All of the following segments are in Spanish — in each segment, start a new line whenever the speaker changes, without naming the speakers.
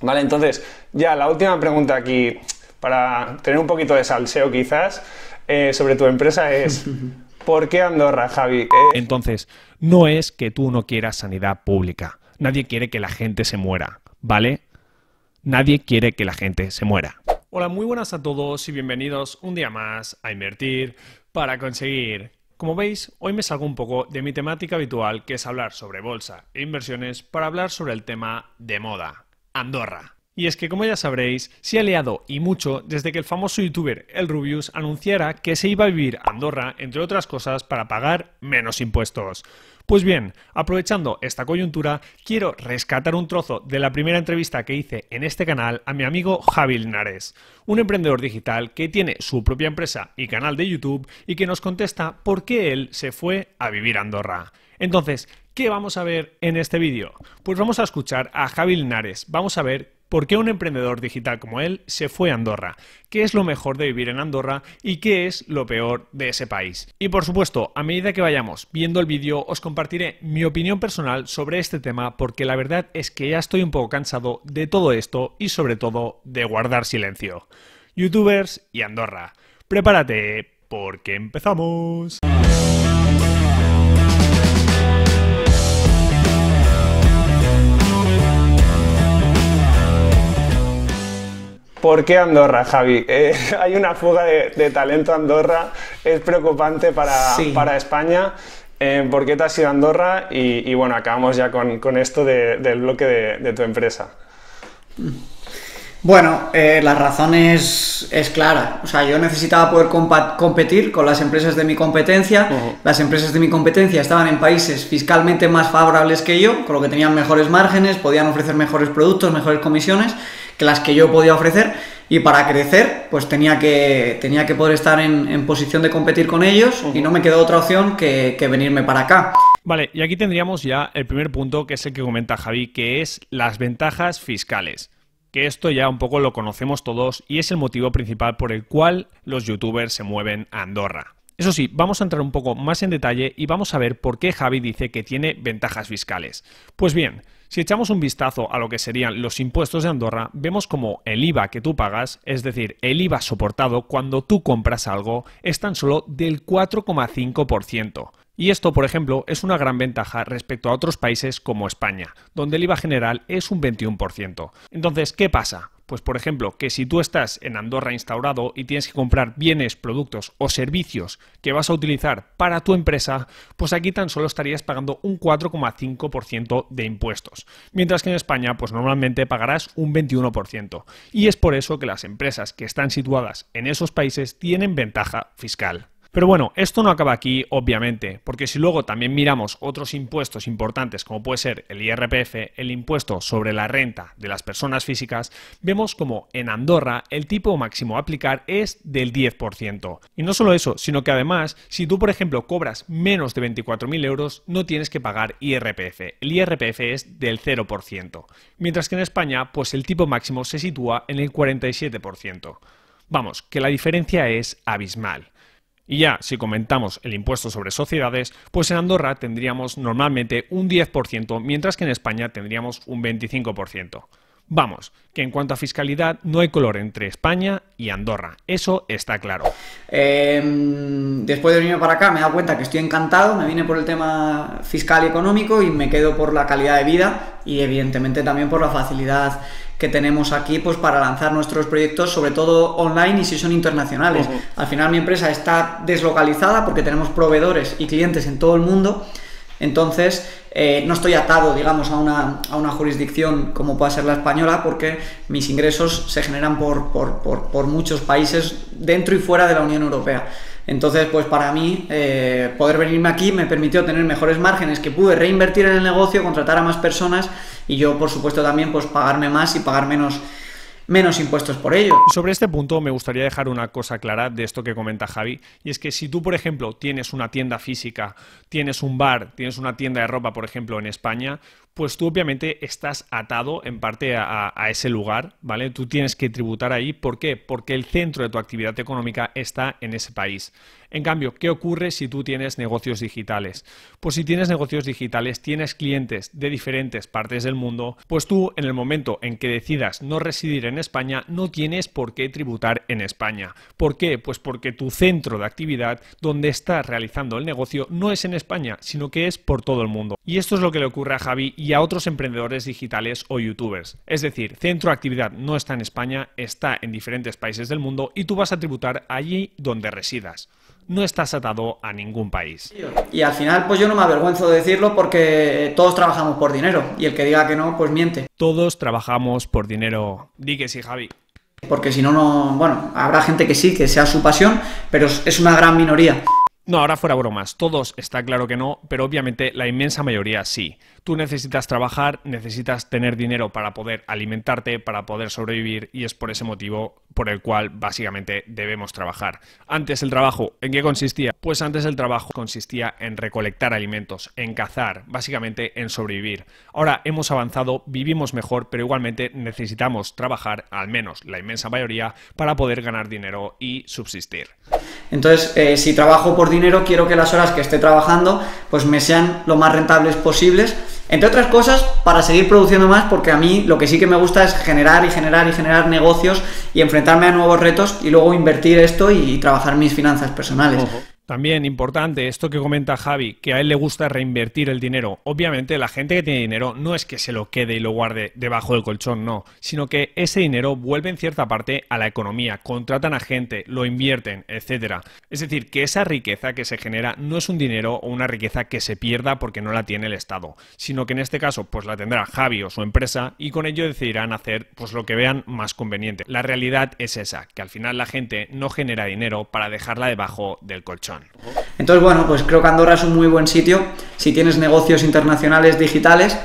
Vale, entonces, ya la última pregunta aquí, para tener un poquito de salseo quizás, eh, sobre tu empresa es... ¿Por qué Andorra, Javi? Eh, entonces, no es que tú no quieras sanidad pública. Nadie quiere que la gente se muera, ¿vale? Nadie quiere que la gente se muera. Hola, muy buenas a todos y bienvenidos un día más a Invertir para conseguir. Como veis, hoy me salgo un poco de mi temática habitual, que es hablar sobre bolsa e inversiones, para hablar sobre el tema de moda. Andorra. Y es que, como ya sabréis, se ha liado y mucho desde que el famoso youtuber El Rubius anunciara que se iba a vivir a Andorra, entre otras cosas, para pagar menos impuestos. Pues bien, aprovechando esta coyuntura, quiero rescatar un trozo de la primera entrevista que hice en este canal a mi amigo Javi Nares, un emprendedor digital que tiene su propia empresa y canal de YouTube y que nos contesta por qué él se fue a vivir a Andorra. Entonces, ¿Qué vamos a ver en este vídeo? Pues vamos a escuchar a Javi Linares, vamos a ver por qué un emprendedor digital como él se fue a Andorra, qué es lo mejor de vivir en Andorra y qué es lo peor de ese país. Y por supuesto, a medida que vayamos viendo el vídeo, os compartiré mi opinión personal sobre este tema porque la verdad es que ya estoy un poco cansado de todo esto y sobre todo de guardar silencio. Youtubers y Andorra. Prepárate, porque empezamos. ¿Por qué Andorra, Javi? Eh, hay una fuga de, talento a Andorra, es preocupante para, para España. Eh, ¿Por qué te has ido a Andorra? Y, bueno, acabamos ya con, esto del bloque de, tu empresa.
Bueno, eh, la razón es, clara. O sea, yo necesitaba poder competir con las empresas de mi competencia. Las empresas de mi competencia estaban en países fiscalmente más favorables que yo, con lo que tenían mejores márgenes, podían ofrecer mejores productos, mejores comisiones que las que yo podía ofrecer y para crecer pues tenía que, tenía que poder estar en, posición de competir con ellos y no me quedó otra opción que, que, venirme para acá.
Vale, y aquí tendríamos ya el primer punto que es el que comenta Javi, que es las ventajas fiscales. Que esto ya un poco lo conocemos todos y es el motivo principal por el cual los youtubers se mueven a Andorra. Eso sí, vamos a entrar un poco más en detalle y vamos a ver por qué Javi dice que tiene ventajas fiscales. Pues bien, si echamos un vistazo a lo que serían los impuestos de Andorra, vemos como el IVA que tú pagas, es decir, el IVA soportado cuando tú compras algo, es tan solo del 4,5%. Y esto, por ejemplo, es una gran ventaja respecto a otros países como España, donde el IVA general es un 21%. Entonces, ¿qué pasa? Pues por ejemplo, que si tú estás en Andorra instaurado y tienes que comprar bienes, productos o servicios que vas a utilizar para tu empresa, pues aquí tan solo estarías pagando un 4,5% de impuestos, mientras que en España pues normalmente pagarás un 21%. Y es por eso que las empresas que están situadas en esos países tienen ventaja fiscal. Pero bueno, esto no acaba aquí, obviamente, porque si luego también miramos otros impuestos importantes, como puede ser el IRPF, el impuesto sobre la renta de las personas físicas, vemos como en Andorra el tipo máximo a aplicar es del 10%. Y no solo eso, sino que además, si tú, por ejemplo, cobras menos de 24.000 euros, no tienes que pagar IRPF. El IRPF es del 0%. Mientras que en España, pues el tipo máximo se sitúa en el 47%. Vamos, que la diferencia es abismal. Y ya, si comentamos el impuesto sobre sociedades, pues en Andorra tendríamos normalmente un 10%, mientras que en España tendríamos un 25%. Vamos, que en cuanto a fiscalidad no hay color entre España y Andorra, eso está claro. Em, después de venirme para acá me he dado cuenta que estoy encantado, me vine por el tema
fiscal y económico y me quedo por la calidad de vida y evidentemente también por la facilidad que tenemos aquí pues para lanzar nuestros proyectos, sobre todo online y si son internacionales. Al final mi empresa está deslocalizada porque tenemos proveedores y clientes en todo el mundo. Entonces, eh, no estoy atado, digamos, a una, jurisdicción como pueda ser la española, porque mis ingresos se generan por, por, por muchos países dentro y fuera de la Unión Europea. Entonces, pues para mí, eh, poder venirme aquí me permitió tener mejores márgenes que pude reinvertir en el negocio, contratar a más personas y yo, por supuesto, también pues pagarme más y pagar
menos menos impuestos por ello. Sobre este punto me gustaría dejar una cosa clara de esto que comenta Javi, y es que si tú, por ejemplo, tienes una tienda física, tienes un bar, tienes una tienda de ropa, por ejemplo, en España, pues tú obviamente estás atado en parte a, ese lugar, ¿vale? Tú tienes que tributar ahí. ¿Por qué? Porque el centro de tu actividad económica está en ese país. En cambio, ¿qué ocurre si tú tienes negocios digitales? Pues si tienes negocios digitales, tienes clientes de diferentes partes del mundo, pues tú en el momento en que decidas no residir en España, no tienes por qué tributar en España. ¿Por qué? Pues porque tu centro de actividad, donde estás realizando el negocio, no es en España, sino que es por todo el mundo. Y esto es lo que le ocurre a Javi y a otros emprendedores digitales o youtubers. Es decir, Centro de Actividad no está en España, está en diferentes países del mundo y tú vas a tributar allí donde residas. No estás atado a ningún país.
Y al final, pues yo no me avergüenzo de decirlo porque todos trabajamos por dinero y el que diga que no, pues miente. Todos trabajamos por dinero.
Di que sí, Javi.
Porque si no, no, bueno, habrá gente que sí, que sea su pasión, pero es una gran minoría.
No, ahora fuera bromas, todos está claro que no, pero obviamente la inmensa mayoría sí. Tú necesitas trabajar, necesitas tener dinero para poder alimentarte, para poder sobrevivir y es por ese motivo por el cual básicamente debemos trabajar. Antes el trabajo, ¿en qué consistía? Pues antes el trabajo consistía en recolectar alimentos, en cazar, básicamente en sobrevivir. Ahora hemos avanzado, vivimos mejor, pero igualmente necesitamos trabajar, al menos la inmensa mayoría, para poder ganar dinero y subsistir.
Entonces, eh, si trabajo por dinero, quiero que las horas que esté trabajando pues me sean lo más rentables posibles. Entre otras cosas, para seguir produciendo más, porque a mí lo que sí que me gusta es generar y generar y generar negocios y enfrentarme a nuevos retos y luego invertir esto y, trabajar mis finanzas personales.
También importante esto que comenta Javi, que a él le gusta reinvertir el dinero. Obviamente la gente que tiene dinero no es que se lo quede y lo guarde debajo del colchón, no, sino que ese dinero vuelve en cierta parte a la economía, contratan a gente, lo invierten, etc. Es decir, que esa riqueza que se genera no es un dinero o una riqueza que se pierda porque no la tiene el Estado, sino que en este caso pues la tendrá Javi o su empresa y con ello decidirán hacer pues lo que vean más conveniente. La realidad es esa, que al final la gente no genera dinero para dejarla debajo del colchón.
Entonces, bueno, pues creo que Andorra es un muy buen sitio si tienes negocios internacionales digitales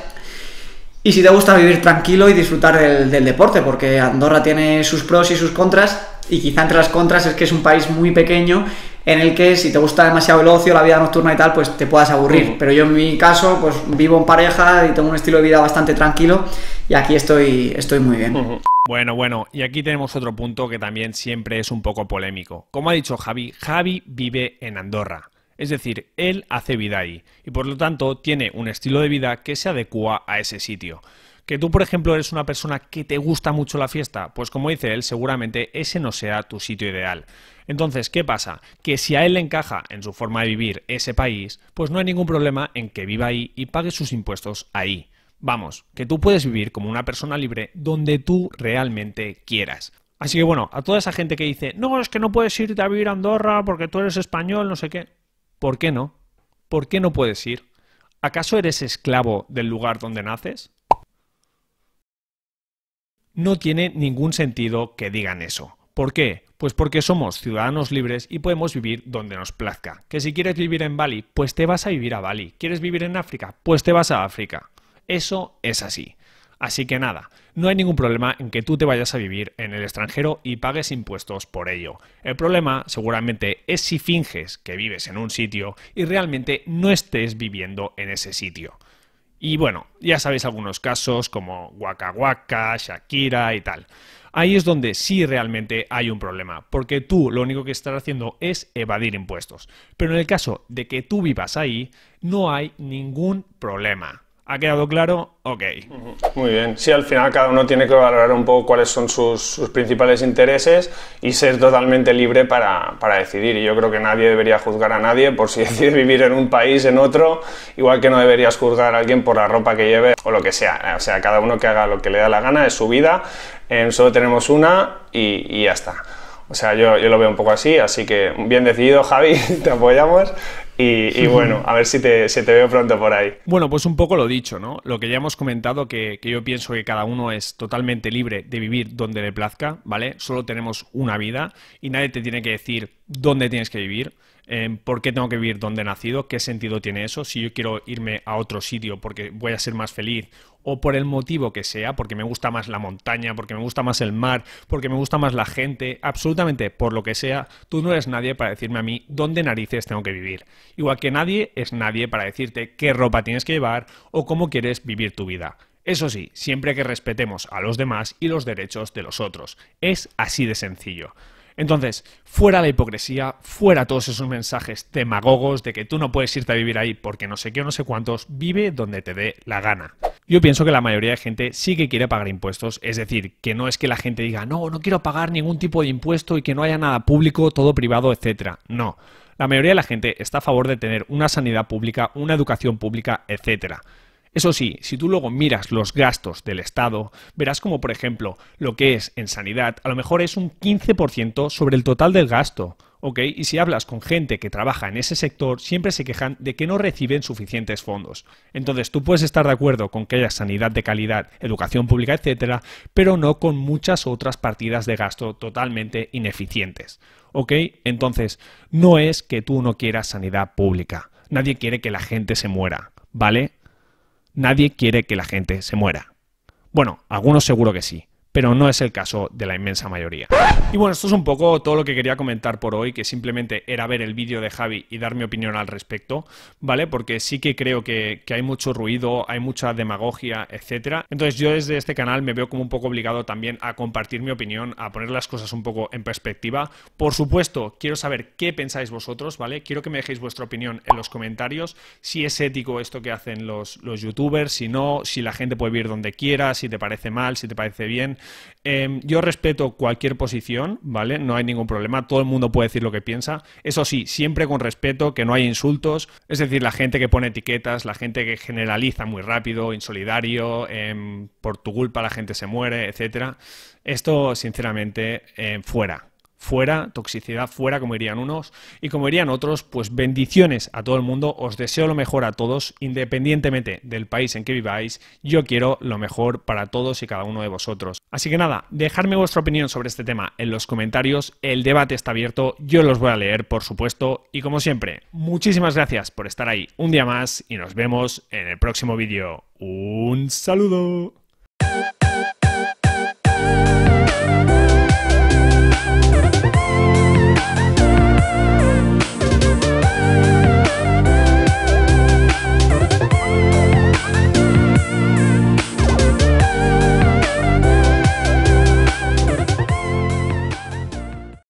y si te gusta vivir tranquilo y disfrutar del, del deporte, porque Andorra tiene sus pros y sus contras y quizá entre las contras es que es un país muy pequeño en el que si te gusta demasiado el ocio, la vida nocturna y tal, pues te puedas aburrir. Pero yo en mi caso, pues vivo en pareja y tengo un estilo de vida bastante tranquilo y aquí estoy, estoy muy bien.
Bueno, bueno, y aquí tenemos otro punto que también siempre es un poco polémico. Como ha dicho Javi, Javi vive en Andorra. Es decir, él hace vida ahí y por lo tanto tiene un estilo de vida que se adecua a ese sitio. Que tú, por ejemplo, eres una persona que te gusta mucho la fiesta, pues como dice él, seguramente ese no sea tu sitio ideal. Entonces, ¿qué pasa? Que si a él le encaja en su forma de vivir ese país, pues no hay ningún problema en que viva ahí y pague sus impuestos ahí. Vamos, que tú puedes vivir como una persona libre donde tú realmente quieras. Así que bueno, a toda esa gente que dice, no, es que no puedes irte a vivir a Andorra porque tú eres español, no sé qué. ¿Por qué no? ¿Por qué no puedes ir? ¿Acaso eres esclavo del lugar donde naces? No tiene ningún sentido que digan eso. ¿Por qué? Pues porque somos ciudadanos libres y podemos vivir donde nos plazca. Que si quieres vivir en Bali, pues te vas a vivir a Bali. ¿Quieres vivir en África? Pues te vas a África. Eso es así. Así que nada, no hay ningún problema en que tú te vayas a vivir en el extranjero y pagues impuestos por ello. El problema seguramente es si finges que vives en un sitio y realmente no estés viviendo en ese sitio. Y bueno, ya sabéis algunos casos como Waka Shakira y tal. Ahí es donde sí realmente hay un problema, porque tú lo único que estás haciendo es evadir impuestos. Pero en el caso de que tú vivas ahí, no hay ningún problema. ¿Ha quedado claro? Ok. Muy bien. Sí, al final cada uno tiene que valorar un poco cuáles son sus, principales intereses y ser totalmente libre para, para, decidir. Y yo creo que nadie debería juzgar a nadie por si decide vivir en un país, en otro, igual que no deberías juzgar a alguien por la ropa que lleve o lo que sea. O sea, cada uno que haga lo que le da la gana, es su vida, solo tenemos una y, ya está. O sea, yo, yo, lo veo un poco así, así que bien decidido, Javi, te apoyamos y, bueno, a ver si te, te, veo pronto por ahí. Bueno, pues un poco lo dicho, ¿no? Lo que ya hemos comentado, que, que, yo pienso que cada uno es totalmente libre de vivir donde le plazca, ¿vale? Solo tenemos una vida y nadie te tiene que decir dónde tienes que vivir, eh, por qué tengo que vivir donde he nacido, qué sentido tiene eso, si yo quiero irme a otro sitio porque voy a ser más feliz o por el motivo que sea, porque me gusta más la montaña, porque me gusta más el mar, porque me gusta más la gente, absolutamente por lo que sea, tú no eres nadie para decirme a mí dónde narices tengo que vivir. Igual que nadie es nadie para decirte qué ropa tienes que llevar o cómo quieres vivir tu vida. Eso sí, siempre que respetemos a los demás y los derechos de los otros. Es así de sencillo. Entonces, fuera la hipocresía, fuera todos esos mensajes demagogos de que tú no puedes irte a vivir ahí porque no sé qué o no sé cuántos, vive donde te dé la gana. Yo pienso que la mayoría de gente sí que quiere pagar impuestos, es decir, que no es que la gente diga, no, no quiero pagar ningún tipo de impuesto y que no haya nada público, todo privado, etcétera. No. La mayoría de la gente está a favor de tener una sanidad pública, una educación pública, etcétera. Eso sí, si tú luego miras los gastos del Estado, verás como, por ejemplo, lo que es en sanidad, a lo mejor es un 15% sobre el total del gasto. ¿ok? Y si hablas con gente que trabaja en ese sector, siempre se quejan de que no reciben suficientes fondos. Entonces, tú puedes estar de acuerdo con que haya sanidad de calidad, educación pública, etcétera, pero no con muchas otras partidas de gasto totalmente ineficientes. ¿Ok? Entonces, no es que tú no quieras sanidad pública. Nadie quiere que la gente se muera, ¿vale? Nadie quiere que la gente se muera. Bueno, algunos seguro que sí, pero no es el caso de la inmensa mayoría. Y bueno, esto es un poco todo lo que quería comentar por hoy, que simplemente era ver el vídeo de Javi y dar mi opinión al respecto, ¿vale? Porque sí que creo que, hay mucho ruido, hay mucha demagogia, etcétera. Entonces yo desde este canal me veo como un poco obligado también a compartir mi opinión, a poner las cosas un poco en perspectiva. Por supuesto, quiero saber qué pensáis vosotros, ¿vale? Quiero que me dejéis vuestra opinión en los comentarios, si es ético esto que hacen los, los youtubers, si no, si la gente puede vivir donde quiera, si te parece mal, si te parece bien. Em, yo respeto cualquier posición, ¿vale? No hay ningún problema, todo el mundo puede decir lo que piensa. Eso sí, siempre con respeto, que no hay insultos. Es decir, la gente que pone etiquetas, la gente que generaliza muy rápido, insolidario, em, por tu culpa la gente se muere, etcétera. Esto, sinceramente, em, fuera fuera, toxicidad fuera, como dirían unos, y como dirían otros, pues bendiciones a todo el mundo, os deseo lo mejor a todos, independientemente del país en que viváis, yo quiero lo mejor para todos y cada uno de vosotros. Así que nada, dejadme vuestra opinión sobre este tema en los comentarios, el debate está abierto, yo los voy a leer, por supuesto, y como siempre, muchísimas gracias por estar ahí un día más y nos vemos en el próximo vídeo. Un saludo.